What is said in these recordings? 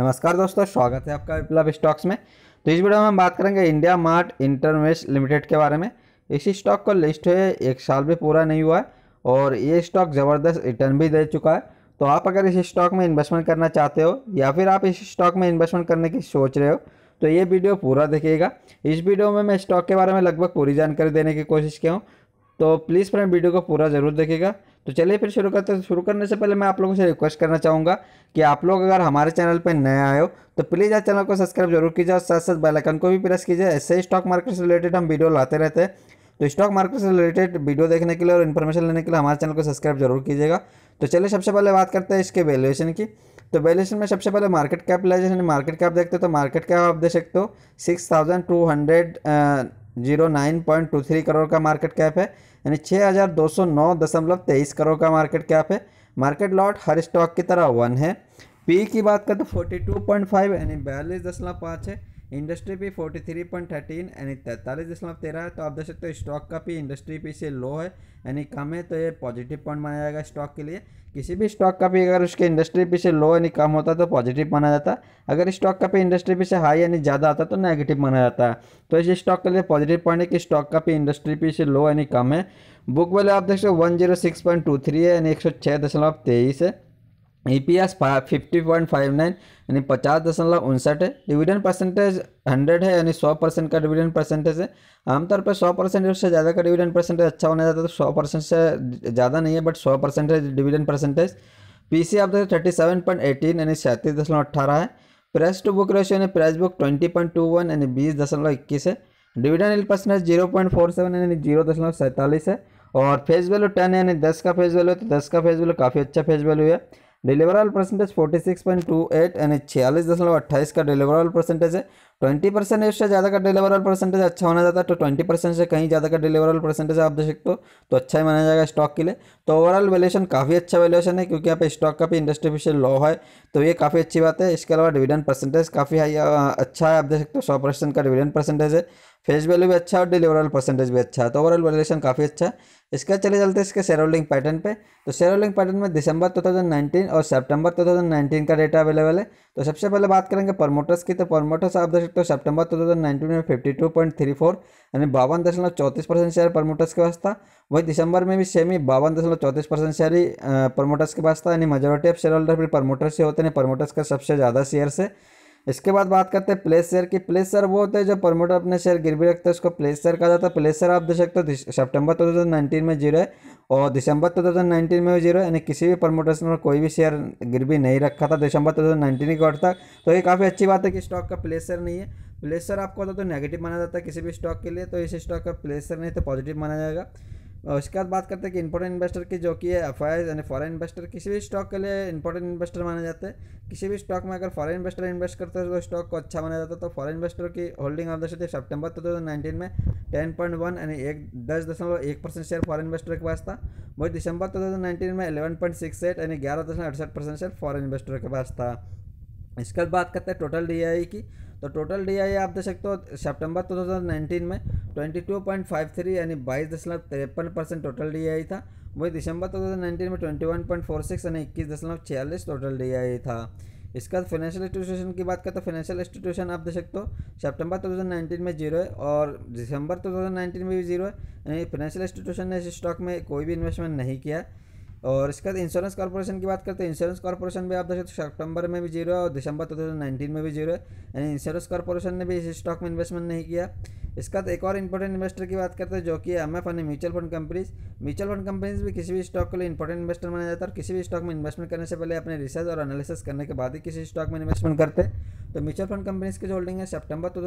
नमस्कार दोस्तों स्वागत है आपका विप्लव स्टॉक्स में तो इस वीडियो में हम बात करेंगे इंडिया मार्ट इंटरमेश लिमिटेड के बारे में इसी स्टॉक को लिस्ट हुए एक साल भी पूरा नहीं हुआ है और ये स्टॉक ज़बरदस्त रिटर्न भी दे चुका है तो आप अगर इस स्टॉक में इन्वेस्टमेंट करना चाहते हो या फिर आप इस स्टॉक में इन्वेस्टमेंट करने की सोच रहे हो तो ये वीडियो पूरा देखिएगा इस वीडियो में मैं स्टॉक के बारे में लगभग पूरी जानकारी देने की कोशिश किया हूँ तो प्लीज़ फ्रेंड वीडियो को पूरा ज़रूर देखेगा तो चलिए फिर शुरू करते हैं शुरू करने से पहले मैं आप लोगों से रिक्वेस्ट करना चाहूँगा कि आप लोग अगर हमारे चैनल पर नए आए हो तो प्लीज़ आज चैनल को सब्सक्राइब जरूर कीजिए और साथ साथ बेलाइकन को भी प्रेस कीजिए ऐसे ही स्टॉक मार्केट से रिलेटेड हम वीडियो लाते रहते हैं तो स्टॉक मार्केट से रिलेटेड वीडियो देखने के लिए और इन्फॉर्मेशन लेने के लिए हमारे चैनल को सब्सक्राइब जरूर कीजिएगा तो चलिए सबसे पहले बात करते हैं इसके वैल्यूएशन की तो वैल्यूएशन में सबसे पहले मार्केट कैपिटलाइजेशन मार्केट कैप देखते हो तो मार्केट कैप आप देख सकते हो six thousand two hundred zero nine point two three crore का मार्केट कैप है यानी छः हज़ार दो सौ नौ दशमलव तेईस करोड़ का मार्केट कैप है मार्केट लॉट हर स्टॉक की तरह वन है पी e की बात करें तो फोर्टी टू पॉइंट फाइव यानी बयालीस दशमलव पाँच है industry P forty three point thirteen यानी तैंतालीस दशमलव तेरह है तो आप देख सकते हो स्टॉक का पी इंडस्ट्री पी से लो है यानी कम है तो ये पॉजिटिव पॉइंट माना जाएगा स्टॉक के लिए किसी भी स्टॉक का पी अगर उसके इंडस्ट्री पी से लो यानी कम होता तो पॉजिटिव माना जाता अगर स्टॉक का पी इंडस्ट्री पी से हाई यानी ज़्यादा आता तो नेगेटिव माना जाता है तो इस स्टॉक के लिए पॉजिटिव पॉइंट है कि स्टॉक का पी इंडस्ट्री पी से लो यानी कम है बुक वाले आप देख सकते हो one zero six point two three है यानी एक सौ छः दशमलव तेईस है EPS fifty point five nine यानी पचास दशमलव उनसठ है डिविडेंड परसेंटेज हंड्रेड है यानी सौ परसेंट का डिविडेंड परसेंटेज है आमतौर पर सौ परसेंट से ज़्यादा का डिविडेंड परसेंटेज अच्छा होने जाता है तो सौ परसेंट से ज़्यादा नहीं है बट सौ परसेंट है डिविडेंड परसेंटेज पी सी आप देखिए थर्टी सेवन पॉइंट एटीन यानी सैंतीस दशमलव अट्ठारह है प्राइस टू बुक रेशियो यानी price book twenty point two one यानी बीस दशमलव इक्कीस है dividend yield percentage zero point four seven यानी जीरो दशमलव सैंतालीस है और फेस वैल्यू टेन यानी दस का फेस वैल्यू है तो दस का फेस वैल्यू काफ़ी अच्छा फेस वैल्यू है डिलीवरल परसेंटेज 46.28 यानी छियालीस दशमलव अट्ठाईस का डिलीवरल परसेंटेज है ट्वेंटी परसेंट से ज़्यादा का डिलीवरल परसेंटेज अच्छा होना जाता है तो ट्वेंटी परसेंट से कहीं ज़्यादा का डिलीवरल परसेंटेज आप दे सकते हो तो अच्छा ही माना जाएगा स्टॉक के लिए तो ओवरऑल वैल्यूशन काफ़ी अच्छा वैल्यूशन है क्योंकि यहाँ पे स्टॉक का भी इंडस्ट्री फिशल लो है तो ये काफ़ी अच्छी बात है इसके अलावा डिविडेंड परसेंटेज काफ़ी हाई अच्छा है आप देख सकते हो सौ परसेंट का डिविडेंड परसेंटेज है फेस वैल्यू भी अच्छा और डिलीवरल परसेंटेज भी अच्छा है तो ओवरऑल वैल्यूशन काफ़ी अच्छा है इसके चले चलते इसके शेयर होल्डिंग पैटर्न पे तो शेयर होल्डिंग पैटर्न में दिसंबर 2019 और सितंबर 2019 का डेटा अवेलेबल है तो सबसे पहले बात करेंगे प्रमोटर्स की तो प्रमोटर्स आप देख तो थाउजेंड नाइनटीन में fifty two point three four यानी बावन दशमलव चौंतीस परसेंट शेयर प्रमोटर्स के पास था वही दिसंबर में भी सेम ही बावन दशमलव चौंतीस परसेंट शेयर ही प्रमोटर्स के पास था यानी मेजोरिटी ऑफ शेयर होल्डर फिर प्रमोटर्स से होते हैं प्रमोटर्स का सबसे ज़्यादा शेयर से इसके बाद बात करते हैं प्लेस शेयर की प्लेस शेयर वो होते हैं जो प्रमोटर अपने शेयर गिरवी रखते हैं उसको प्लेस शेयर कहा जाता है प्लेस शेयर आप देख सकते हो सितंबर टू थाउजेंड नाइनटीन में जीरो है और दिसंबर टू थाउजेंड नाइनटीन में जीरो यानी किसी भी प्रमोटर्स ने कोई भी शेयर गिरवी नहीं रखा था दिसंबर टू थाउजेंड नाइनटीन के तक तो ये काफ़ी अच्छी बात है कि स्टॉक का प्लेस शेयर नहीं है प्लेसर आपको होता तो नेगेटिव माना जाता है किसी भी स्टॉक के लिए तो इस स्टॉक का प्लेसर नहीं तो पॉजिटिव माना जाएगा उसके बाद बात करते हैं कि इंपॉर्टेंट इन्वेस्टर की जो कि है एफ यानी फॉरेन इन्वेस्टर किसी भी स्टॉक के लिए इंपॉर्टेंट इन्वेस्टर माने जाते हैं किसी भी स्टॉक में अगर फॉरेन इन्वेस्टर इन्वेस्ट करते हैं तो स्टॉक को अच्छा माना जाता है तो फॉरेन इन्वेस्टर की holding of the city September two thousand nineteen में टेन पॉइंट वन यानी एक दस दशमलव एक परसेंट शेयर फॉरेन इन्वेस्टर के पास था वही दिसंबर टू थाउजेंड नाइनटीन में एलेवन पॉइंट सिक्स एट यानी ग्यारह दशमलव अड़सठ परसेंट शेयर फॉरेन इन्वेस्टर के पास था इसके बाद बात करते हैं टोटल डी की तो टोटल डी आई आप देख सकते हो सितंबर 2019 में 22.53 यानी बाईस दशमलव तिरपन परसेंट टोटल डी आई था वही दिसंबर 2019 में 21.46 यानी इक्कीस दशमलव छियालीस टोटल डी आई था इसका फाइनेंशियल इंस्टीट्यूशन की बात करें तो फाइनेंशियल इंस्टीट्यूशन आप देख सकते हो सितंबर 2019 में जीरो है और दिसंबर 2019 में भी जीरो है यानी फाइनेंशियल इंस्टीट्यूशन ने इस स्टॉक में कोई भी इन्वेस्टमेंट नहीं किया और इसके बाद इंश्योरेंस कॉर्पोरेशन की बात करते हैं इंश्योरेंस कॉर्पोरेशन भी आप सकते हो सितंबर में भी जीरो है और दिसंबर टू थाउजेंड नाइनटीन में भी जीरो है यानी इंश्योरेंस कॉर्पोरेशन ने भी इस स्टॉक में इन्वेस्टमेंट नहीं किया इसका तो एक और इंपॉर्टेंट इन्वेस्टर की बात करते हैं जो कि M F mutual fund companies mutual fund companies भी किसी भी स्टॉक के लिए इंपॉर्टेंट इन्वेस्टर माना जाता है और किसी भी स्टॉक में इन्वेस्टमेंट करने से पहले अपने रिसर्च और एनालिसिस करने के बाद ही किसी स्टॉक में इन्वेस्टमेंट करते हैं तो म्यूचुअल फंड कंपनीज की जो होल्डिंग है सितंबर टू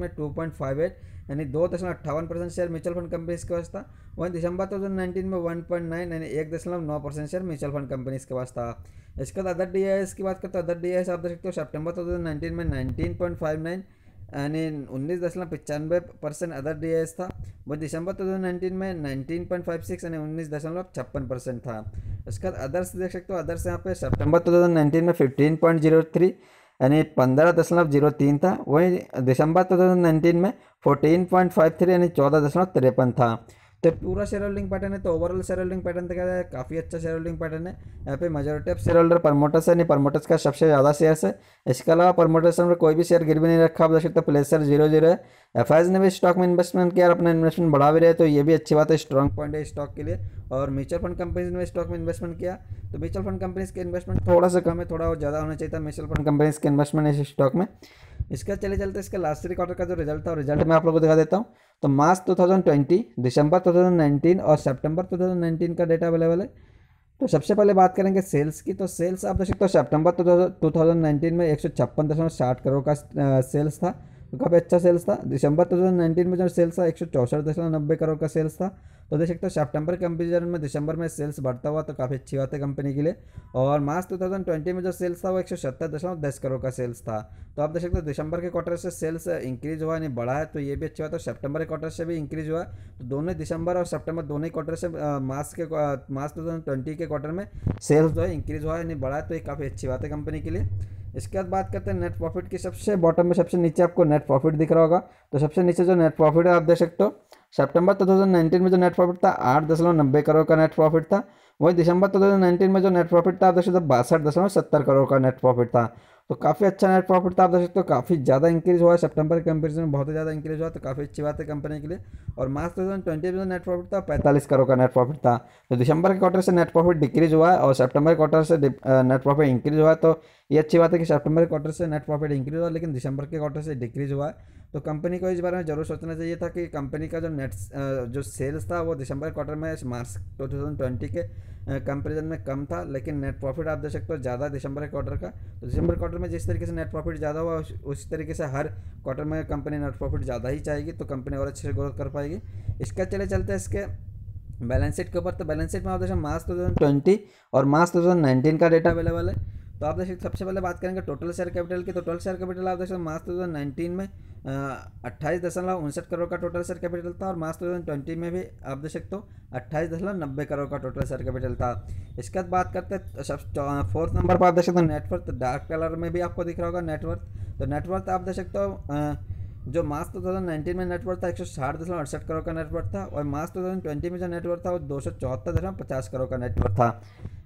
में टू यानी दो दशमलव अट्ठावन percent share mutual fund companies के पास था वहीं दिसंबर टू में नाइन यानी एक दशमलव नौ percent share mutual fund companies के पास था इसके बाद अदर डी की बात करते हैं अदर डी आप देख सकते हो सेप्टेम्बर टू में नाइनटीन यानी उन्नीस दशमलव पचानवे परसेंट अदर डी एस था वो दिसंबर टू थाउजेंड नाइनटीन में नाइनटीन पॉइंट फाइव सिक्स यानी उन्नीस दशमलव छप्पन परसेंट था उसके बाद अदर्स देख सकते हो अदर्स यहाँ पे सितंबर टू थाउजेंड नाइनटीन में फिफ्टीन पॉइंट जीरो थ्री यानी पंद्रह दशमलव जीरो तीन था वहीं दिसंबर टू थाउजेंड नाइनटीन में फोर्टीन पॉइंट फाइव थ्री यानी चौदह दशमलव तिरपन था तो पूरा शेयर होल्डिंग पैटर्न है तो ओवरऑल शेयर होल्डिंग पैटर्न देखा जाए काफ़ी अच्छा शेयर होल्डिंग पैटर्न है यहाँ पे majority of share holder promoters है नहीं प्रमोटर्स का सबसे ज़्यादा शेयर है इसके अलावा प्रमोटर्स ने कोई भी शेयर गिरवी नहीं रखा आप देख सकते जीरो जीरो है एफ ने भी स्टॉक में इन्वेस्टमेंट किया और अपना इन्वेस्टमेंट बढ़ा भी रहे तो ये भी अच्छी बात है स्ट्रॉन्ग पॉइंट है स्टॉक के लिए और म्यूचुअल फंड कंपनीज ने स्टॉक में इन्वेस्टमेंट किया तो म्यूचुअल फंड कंपनीज के इन्वेस्टमेंट थोड़ा सा कम है थोड़ा और ज़्यादा होना चाहिए था म्यूचुअल फंड कंपनीज के इन्वेस्टमेंट इस स्टॉक में इसका चले चलते इसका लास्ट थ्री क्वार्टर का जो रिजल्ट था रिजल्ट मैं आप लोगों को दिखा देता हूँ तो मार्च 2020 दिसंबर 2019 और सितंबर 2019 का डेटा अवेलेबल है तो सबसे पहले बात करेंगे सेल्स की तो सेल्स आप देख सकते हो सेप्टेम्बर टू में एक करोड़ का सेल्स था तो काफ़ी अच्छा सेल्स था दिसंबर 2019 में जो सेल्स था एक करोड़ का सेल्स था तो देख सकते हो सेप्टेम्बर के कंपेरिजन में दिसंबर में सेल्स बढ़ता हुआ तो काफ़ी अच्छी बात है कंपनी के लिए और मार्च 2020 में जो सेल्स था वो एक करोड़ का सेल्स था तो आप देख सकते हो दिसंबर के क्वार्टर से सेल्स इंक्रीज हुआ यानी बढ़ा है तो ये भी अच्छी बात है सेप्टेम्बर के क्वार्टर से भी इंक्रीज हुआ तो दोनों दिसंबर और सेप्टेम्बर दोनों ही क्वार्टर से मार्च के मार्च टू के क्वार्टर में सेल्स जो है इंक्रीज हुआ है यानी बढ़ा है तो ये काफ़ी अच्छी बात है कंपनी के लिए इसके बाद बात करते हैं नेट प्रॉफिट की सबसे बॉटम में सबसे नीचे आपको नेट प्रॉफिट दिख रहा होगा तो सबसे नीचे जो नेट प्रॉफिट है आप देख सकते हो सितंबर 2019 में जो नेट प्रॉफिट था आठ दशमलव नब्बे करोड़ का नेट प्रॉफिट था वही दिसंबर 2019 में जो नेट प्रॉफिट था आप देख सकते हो बासठ दशमलव सत्तर करोड़ का नेट प्रॉफिट था तो काफ़ी अच्छा नेट प्रॉफिट था आप देख सकते हो काफ़ी ज़्यादा इंक्रीज हुआ सितंबर के कंपेरिजन में बहुत ज़्यादा इंक्रीज हुआ तो काफ़ी अच्छी बात है कंपनी के लिए और मार्च दो ट्वेंटी नेट प्रॉफिट था पैंतालीस करोड़ का नेट प्रॉफिट था तो दिसंबर के क्वार्टर से नेट प्रॉफिट डिक्रीज हुआ है और सेप्टेम्बर क्वार्टर से नेट प्रॉफिट इंक्रीज हुआ तो ये अच्छी बात है कि सेप्टेम्बर क्वार्टर से नेट प्रॉफिट इंक्रीज हुआ लेकिन दिसंबर के क्वार्टर से डिक्रीज हुआ है तो कंपनी को इस बारे में जरूर सोचना चाहिए था कि कंपनी का जो नेट जो सेल्स था वो दिसंबर क्वार्टर में मार्च 2020 के कंपेरिजन में कम था लेकिन नेट प्रॉफिट आप देख सकते हो ज़्यादा दिसंबर क्वार्टर का तो दिसंबर क्वार्टर में जिस तरीके से नेट प्रॉफिट ज़्यादा हुआ उस, तरीके से हर क्वार्टर में कंपनी नेट प्रॉफिट ज़्यादा ही चाहेगी तो कंपनी और अच्छे से ग्रोथ कर पाएगी इसका चले चलते इसके बैलेंस शीट के ऊपर तो बैलेंस शीट में आप देखें मार्च 2020 और मार्च 2019 का डेटा अवेलेबल है तो आप देख सकते सबसे पहले बात करेंगे टोटल शेयर कैपिटल की तो टोटल शेयर कैपिटल आप देख सकते मार्च टू थाउजेंड नाइनटीन में अट्ठाईस दशमलव उनसठ करोड़ का टोटल शेयर कैपिटल था और मार्च टू थाउजेंड ट्वेंटी में भी आप देख सकते हो अट्ठाईस दशमलव नब्बे करोड़ का टोटल शेयर कैपिटल था इसके बाद बात करते हैं सब फोर्थ नंबर पर आप देख सकते हो नेटवर्थ डार्क कलर में भी आपको दिख रहा होगा नेटवर्थ तो नेटवर्थ आप देख सकते हो जो मार्च टू थाउजेंड नाइनटीन में नेटवर्क था एक सौ साठ दशमलव अड़सठ करोड़ का नेटवर्क था और मार्च टू थाउजेंड ट्वेंटी में जो नेटवर्क था वो दो सौ चौहत्तर दशमलव पचास करोड़ का नेटवर्क था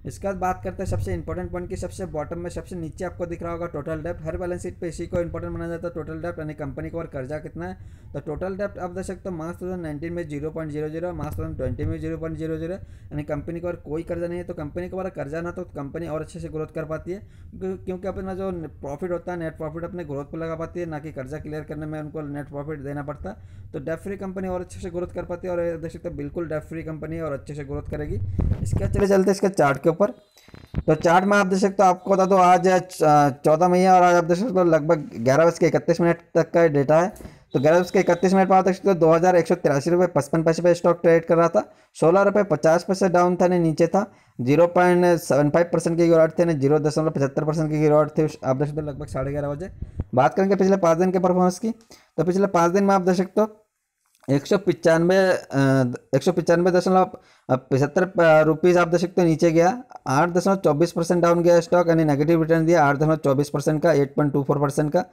इसके बाद बात करते हैं सबसे इंपॉर्टेंट पॉइंट की सबसे बॉटम में सबसे नीचे आपको दिख रहा होगा टोटल डेप्ट हर बैलेंस शीट पे इसी को इंपॉर्टेंट माना जाता है टोटल डेप्ट यानी कंपनी को और कर्जा कितना है तो टोटल डेप्ट आप देख सकते हो मार्च टू में zero point zero zero March two twenty में जीरो पॉइंट जीरो जीरो यानी कंपनी को और कोई कर्जा नहीं है तो कंपनी के द्वारा कर्जा ना तो कंपनी और अच्छे से ग्रोथ कर पाती है क्योंकि अपना जो प्रॉफिट होता है नेट प्रॉफिट अपने ग्रोथ पर लगा पाती है ना कि कर्जा क्लियर करने में उनको नेट प्रॉफिट देना पड़ता है तो डेप फ्री कंपनी और अच्छे से ग्रोथ कर पाती है और देख सकते हो बिल्कुल डेप फ्री कंपनी और अच्छे से ग्रोथ करेगी इसके चले चलते इसके चार्ट के ऊपर तो चार्ट में आप देख सकते हो आपको बता दो आज चौदह मई है और आज आप देख सकते हो लगभग ग्यारह बज के इकतीस मिनट तक का डेटा है तो ग्यारह बज के इकतीस मिनट पर आप देख सकते हो दो हज़ार एक सौ तिरासी रुपये पचपन पैसे पर स्टॉक ट्रेड कर रहा था सोलह रुपये पचास पैसे डाउन था ने नीचे था zero point seven five percent की गिरावट थी ने जीरो दशमलव पचहत्तर परसेंट की गिरावट थी आप देख सकते हो लगभग साढ़े ग्यारह बजे बात करेंगे पिछले पाँच दिन के परफॉर्मेंस की तो पिछले पाँच दिन में आप देख सकते हो एक सौ पचानवे एक सौ पचानवे दशमलव पचहत्तर रुपीज़ आप देख सकते हो नीचे गया आठ दशमलव चौबीस परसेंट डाउन गया स्टॉक यानी नेगेटिव रिटर्न दिया आठ दशमलव चौबीस परसेंट का eight point two four percent का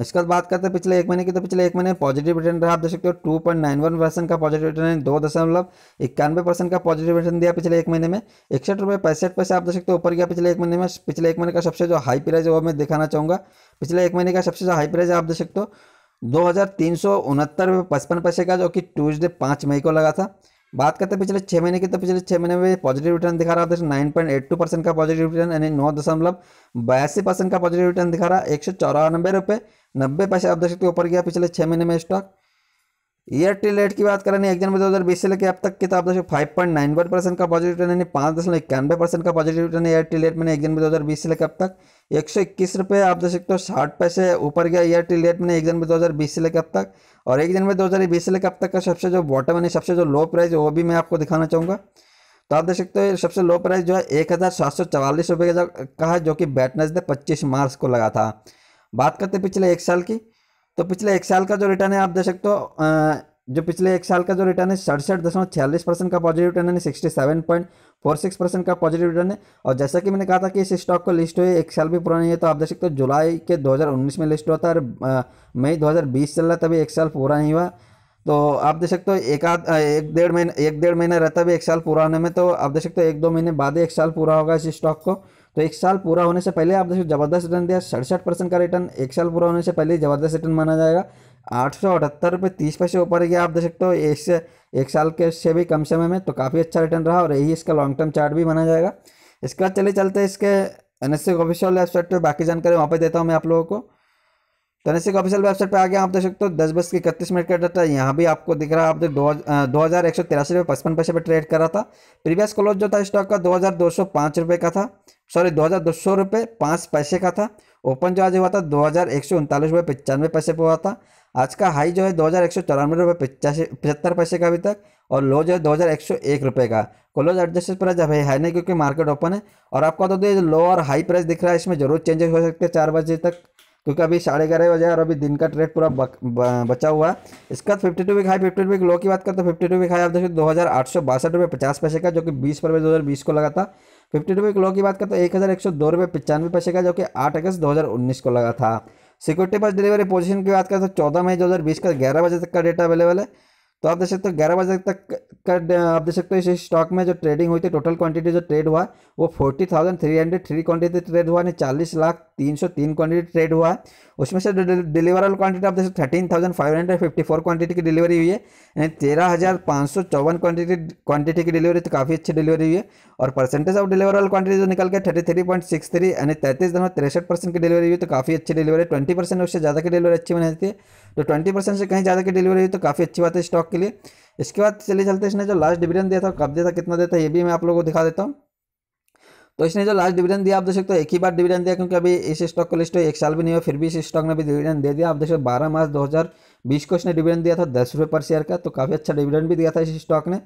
इसके बाद बात करते हैं पिछले एक महीने की तो पिछले एक महीने पॉजिटिव रिटर्न रहा आप देख सकते हो two point nine one percent का पॉजिटिव रिटर्न दो दशमलव इक्यानवे परसेंट का पॉजिटिव रिटर्न दिया पिछले एक महीने में इकसठ रुपये पैंसठ पैसे आप देख सकते हो ऊपर गया पिछले एक महीने में पिछले एक महीने का सबसे जो हाई प्राइस है वो मैं दिखाना चाहूँगा पिछले एक महीने का सबसे जो हाई प्राइस है आप देख सकते हो दो हज़ार तीन सौ उनहत्तर रुपये पचपन पैसे का जो कि ट्यूजडे पाँच मई को लगा था बात करते हैं पिछले छः महीने की तो पिछले छः महीने में पॉजिटिव रिटर्न दिखा रहा था nine point eight two percent का पॉजिटिव रिटर्न यानी नौ दशमलव बयासी परसेंट का पॉजिटिव रिटर्न दिखा रहा है एक सौ चौरानबे रुपये नब्बे पैसे अब दशक के ऊपर गया पिछले छः महीने में स्टॉक ईयर टिल लेट की बात करें एक जनवरी दो हज़ार बीस से लेकर अब तक की तो आप दर्शक five point nine one percent का पॉजिटिव रिटर्न यानी पाँच दशमलव इक्यानवे परसेंट का पॉजिटिव रिटर्न ईयर टी लेट मैंने एक जनवरी दो हज़ार बीस से लेकर अब तक एक सौ इक्कीस रुपये आप देख सकते हो साठ पैसे ऊपर गया ईयर टिल लेट मैंने एक जनवरी दो हज़ार बीस से लेकर अब तक और एक जनवरी दो हज़ार बीस से लेकर अब तक का सबसे जो बॉटम यानी सबसे जो लो प्राइस वो भी मैं आपको दिखाना चाहूँगा तो आप देख सकते हो सबसे लो प्राइस जो है एक हज़ार सात सौ चवालीस रुपये का है जो कि बैटनेस डे पच्चीस मार्च को लगा था बात करते पिछले एक साल की तो पिछले एक साल का जो रिटर्न है आप देख सकते हो जो पिछले एक साल का जो रिटर्न है सड़सठ दशमलव छियालीस परसेंट का पॉजिटिव रिटर्न है sixty seven point four six percent का पॉजिटिव रिटर्न है और जैसा कि मैंने कहा था कि इस स्टॉक को लिस्ट हुए एक साल भी पुरानी है तो आप देख सकते हो जुलाई के 2019 में लिस्ट हुआ था और मई 2020 चल रहा तभी एक साल पूरा नहीं हुआ तो आप देख सकते हो एक आध एक डेढ़ महीना एक डेढ़ महीना रहता भी एक साल पूरा होने में तो आप देख सकते हो एक दो महीने बाद ही एक साल पूरा होगा इस स्टॉक को तो एक साल पूरा होने से पहले आप देखो जबरदस्त रिटर्न दिया सड़सठ परसेंट का रिटर्न एक साल पूरा होने से पहले जबरदस्त रिटर्न माना जाएगा आठ सौ अठहत्तर रुपये तीस पैसे ऊपर गया आप देख सकते हो एक से एक साल के से भी कम समय में तो काफ़ी अच्छा रिटर्न रहा और यही इसका लॉन्ग टर्म चार्ट भी माना जाएगा इसके बाद चले चलते इसके एन एस ऑफिशियल वेबसाइट पर बाकी जानकारी वहाँ पर देता हूँ मैं आप लोगों को तो नसिक ऑफिशियल वेबसाइट पे आ गया आप देख सकते हो दस बज के इकतीस मिनट का डाटा यहाँ भी आपको दिख रहा है आप दो दो हज़ार एक सौ तिरासी रुपये पचपन पैसे पे ट्रेड करा था प्रीवियस क्लोज जो था स्टॉक का दो हज़ार दो सौ पाँच रुपये का था सॉरी दो हज़ार दो सौ रुपये पाँच पैसे का था ओपन जो आज हुआ था दो हज़ार एक सौ उनतालीस रुपये पचानवे पैसे पर हुआ था आज का हाई जो है दो हज़ार एक सौ चौरानवे रुपये पचासी पचहत्तर पैसे का अभी तक और लो जो है दो हज़ार एक सौ एक रुपये का क्लोज एडजस्टेड प्राइस अभी है नहीं क्योंकि मार्केट ओपन है और आपको बता दो लो और हाई प्राइस दिख रहा है इसमें जरूर चेंजेस हो सकते हैं चार बजे तक क्योंकि अभी साढ़े ग्यारह बजे और अभी दिन का ट्रेड पूरा बचा हुआ है इसके बाद fifty two week high fifty two week low की बात करते हैं फिफ्टी टू वीक हाई आप देखो दो हज़ार आठ सौ बासठ रुपये पचास पैसे का जो कि बीस फरवरी दो हज़ार बीस को लगा था फिफ्टी टू वीक लो की बात करते हैं तो एक हज़ार एक सौ दो रुपये पचानवे पैसे का जो कि आठ अगस्त दो हज़ार उन्नीस को लगा था सिक्योरिटी पास डिलीवरी पोजिशन की बात करते तो चौदह मई दो हज़ार बीस का ग्यारह बजे तक का डेटा अवेलेबल है तो आप देख सकते हो ग्यारह बजे तक का आप देख सकते हो इस स्टॉक में जो ट्रेडिंग हुई थी टोटल क्वांटिटी जो ट्रेड हुआ वो forty thousand three hundred three quantity trade हुआ यानी चालीस लाख तीन सौ तीन क्वांटिटी ट्रेड हुआ उसमें से डिलीवरल क्वांटिटी आप सकते thirteen thousand five hundred fifty four quantity की डिलीवरी हुई है यानी तेरह हज़ार पाँच सौ चौवन क्वांटिटी क्वांटिटी की डिलीवरी तो काफ़ी अच्छी डिलीवरी हुई है और परसेंटेज ऑफ डिलीवरल क्वांटिटी जो निकल के thirty three point six three यानी तैंतीस दिनों तिरसठ परसेंट की डिलीवरी हुई तो काफ़ी अच्छी डिलीवरी ट्वेंटी परसेंट उससे ज़्यादा की डिलीवरी अच्छी बनी जाती है तो ट्वेंटी परसेंट से कहीं ज़्यादा की डिलीवरी हुई तो काफ़ी अच्छी बात है स्टॉक के लिए इसके बाद चलिए चलते इसने जो लास्ट डिविडेंड दिया था कब दिया था कितना दिया था ये भी मैं आप लोगों को दिखा देता हूँ तो इसने जो लास्ट डिविडेंड दिया आप देख सकते हो एक ही बार डिविडेंड दिया क्योंकि अभी इस स्टॉक को लिस्ट एक साल भी नहीं हुआ फिर भी इस स्टॉक ने भी डिविडेंड दे दिया आप देख सकते हो बारह मार्च दो बीस को इसने डिविडेंड दिया था दस रुपये पर शेयर का तो काफ़ी अच्छा डिविडेंड भी दिया था इस स्टॉक ने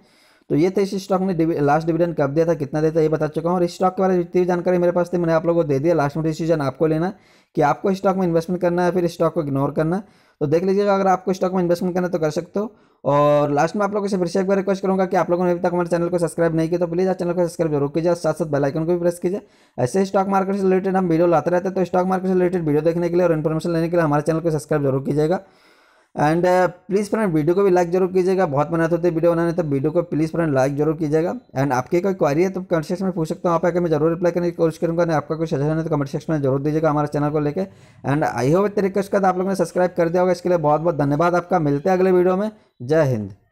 तो ये थे इस स्टॉक ने डिवि, लास्ट डिविडेंड कब दिया था कितना दिया था ये बता चुका हूँ और इस स्टॉक के बारे में जितनी भी जानकारी मेरे पास थी मैंने आप लोगों को दे दिया लास्ट में डिसीजन आपको लेना कि आपको स्टॉक में इन्वेस्टमेंट करना है फिर स्टॉक को इग्नोर करना तो देख लीजिएगा अगर आपको स्टॉक में इन्वेस्टमेंट करना तो कर सकते हो और लास्ट में आप लोगों से फिर से एक बार रिक्वेस्ट करूँगा कि आप लोगों ने अभी तक हमारे चैनल को सब्सक्राइब नहीं किया तो प्लीज़ आप चैनल को सब्सक्राइब जरूर कीजिए और साथ साथ बेल आइकन को भी प्रेस कीजिए ऐसे ही स्टॉक मार्केट से रिलेटेड हम वीडियो लाते रहते हैं तो स्टॉक मार्केट से रिलेटेड वीडियो देखने के लिए और इन्फॉर्मेशन लेने के लिए हमारे चैनल को सब्सक्राइब जरूर कीजिएगा एंड प्लीज़ फ्रेंड वीडियो को भी लाइक जरूर कीजिएगा बहुत मेहनत होती है वीडियो बनाने तो वीडियो को प्लीज़ फ्रेंड लाइक जरूर कीजिएगा एंड आपकी कोई क्वारी है तो कमेंट सेक्शन में पूछ सकता हूँ आप आगे मैं जरूर रिप्लाई करने की कोशिश करूँगा नहीं आपका कोई सजेशन है तो कमेंट सेक्शन में जरूर दीजिएगा हमारे चैनल को लेकर एंड आई होप तरीके उसके बाद आप लोगों ने सब्सक्राइब कर दिया होगा इसके लिए बहुत बहुत धन्यवाद आपका मिलते हैं अगले वीडियो में जय हिंद